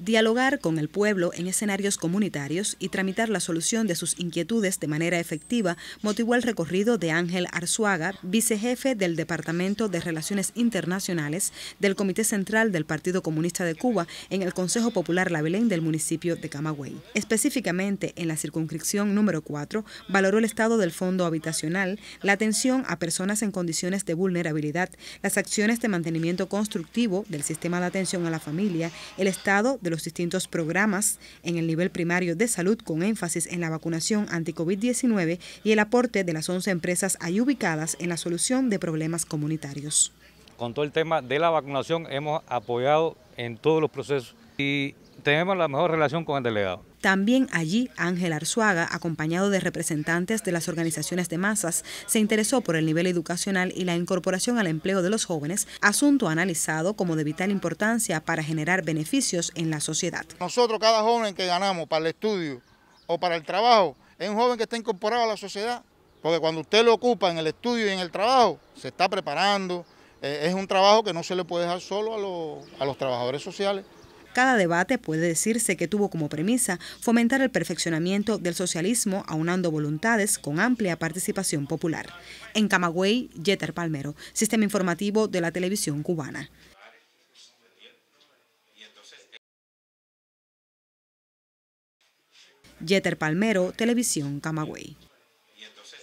dialogar con el pueblo en escenarios comunitarios y tramitar la solución de sus inquietudes de manera efectiva motivó el recorrido de Ángel Arzuaga, vicejefe del Departamento de Relaciones Internacionales del Comité Central del Partido Comunista de Cuba en el Consejo Popular La Belén del municipio de Camagüey. Específicamente en la circunscripción número 4, valoró el estado del fondo habitacional, la atención a personas en condiciones de vulnerabilidad, las acciones de mantenimiento constructivo del sistema de atención a la familia, el estado de los distintos programas en el nivel primario de salud con énfasis en la vacunación anti-COVID-19 y el aporte de las 11 empresas ahí ubicadas en la solución de problemas comunitarios. Con todo el tema de la vacunación hemos apoyado en todos los procesos y tenemos la mejor relación con el delegado. También allí, Ángel Arzuaga, acompañado de representantes de las organizaciones de masas, se interesó por el nivel educacional y la incorporación al empleo de los jóvenes, asunto analizado como de vital importancia para generar beneficios en la sociedad. Nosotros, cada joven que ganamos para el estudio o para el trabajo, es un joven que está incorporado a la sociedad, porque cuando usted lo ocupa en el estudio y en el trabajo, se está preparando, eh, es un trabajo que no se le puede dejar solo a los trabajadores sociales. Cada debate puede decirse que tuvo como premisa fomentar el perfeccionamiento del socialismo aunando voluntades con amplia participación popular. En Camagüey, Jeter Palmero, Sistema Informativo de la Televisión Cubana. Jeter Palmero, Televisión Camagüey.